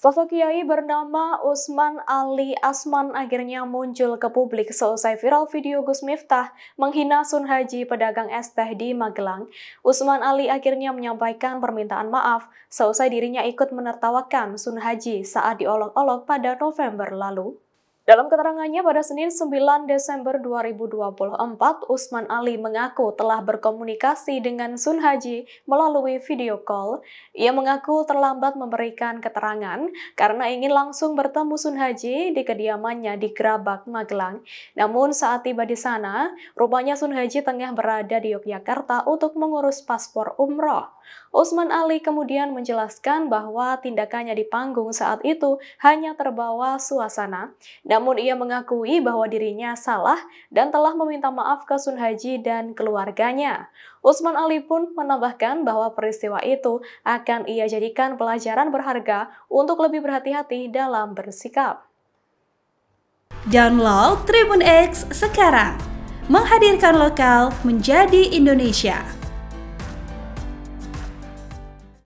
Sosok Kiai bernama Usman Ali Asman akhirnya muncul ke publik seusai viral video Gus Miftah menghina Sun Haji pedagang es teh di Magelang. Usman Ali akhirnya menyampaikan permintaan maaf seusai dirinya ikut menertawakan Sun Haji saat diolok-olok pada November lalu. Dalam keterangannya pada Senin 9 Desember 2024, Usman Ali mengaku telah berkomunikasi dengan Sun Haji melalui video call. Ia mengaku terlambat memberikan keterangan karena ingin langsung bertemu Sun Haji di kediamannya di Gerabak, Magelang. Namun saat tiba di sana, rupanya Sun Haji tengah berada di Yogyakarta untuk mengurus paspor umroh. Usman Ali kemudian menjelaskan bahwa tindakannya di panggung saat itu hanya terbawa suasana. Namun namun ia mengakui bahwa dirinya salah dan telah meminta maaf ke Sun Haji dan keluarganya. Usman Ali pun menambahkan bahwa peristiwa itu akan ia jadikan pelajaran berharga untuk lebih berhati-hati dalam bersikap. Download Tribun X sekarang, menghadirkan lokal menjadi Indonesia.